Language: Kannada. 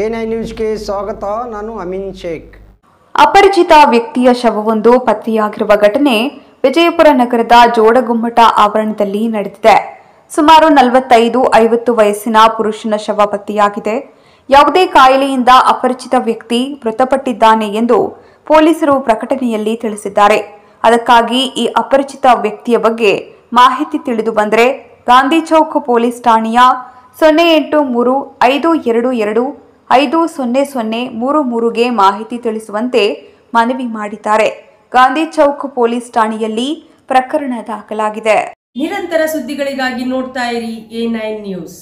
ಏನೈ ನ್ಯೂಸ್ಗೆ ಸ್ವಾಗತ ನಾನು ಅಮಿನ್ ಶೇಖ್ ಅಪರಿಚಿತ ವ್ಯಕ್ತಿಯ ಶವವೊಂದು ಪತ್ತೆಯಾಗಿರುವ ಘಟನೆ ವಿಜಯಪುರ ನಗರದ ಜೋಡಗುಮ್ಮಟ ಆವರಣದಲ್ಲಿ ನಡೆದಿದೆ ಸುಮಾರು ನಲವತ್ತೈದು ಐವತ್ತು ವಯಸ್ಸಿನ ಪುರುಷನ ಶವ ಪತ್ತೆಯಾಗಿದೆ ಯಾವುದೇ ಕಾಯಿಲೆಯಿಂದ ಅಪರಿಚಿತ ವ್ಯಕ್ತಿ ಮೃತಪಟ್ಟಿದ್ದಾನೆ ಎಂದು ಪೊಲೀಸರು ಪ್ರಕಟಣೆಯಲ್ಲಿ ತಿಳಿಸಿದ್ದಾರೆ ಅದಕ್ಕಾಗಿ ಈ ಅಪರಿಚಿತ ವ್ಯಕ್ತಿಯ ಬಗ್ಗೆ ಮಾಹಿತಿ ತಿಳಿದು ಬಂದರೆ ಗಾಂಧಿ ಚೌಕ್ ಪೊಲೀಸ್ ಠಾಣೆಯ ಸೊನ್ನೆ ಎಂಟು ಮೂರು ಐದು ಎರಡು ಎರಡು ಐದು ಸೊನ್ನೆ ಸೊನ್ನೆ ಮೂರು ಮೂರುಗೆ ಮಾಹಿತಿ ತಿಳಿಸುವಂತೆ ಮನವಿ ಮಾಡಿದ್ದಾರೆ ಗಾಂಧಿ ಚೌಕ್ ಪೊಲೀಸ್ ಠಾಣೆಯಲ್ಲಿ ಪ್ರಕರಣ ದಾಖಲಾಗಿದೆ ನಿರಂತರ ಸುದ್ದಿಗಳಿಗಾಗಿ ನೋಡ್ತಾ ಇರಿ ಎ ನ್ಯೂಸ್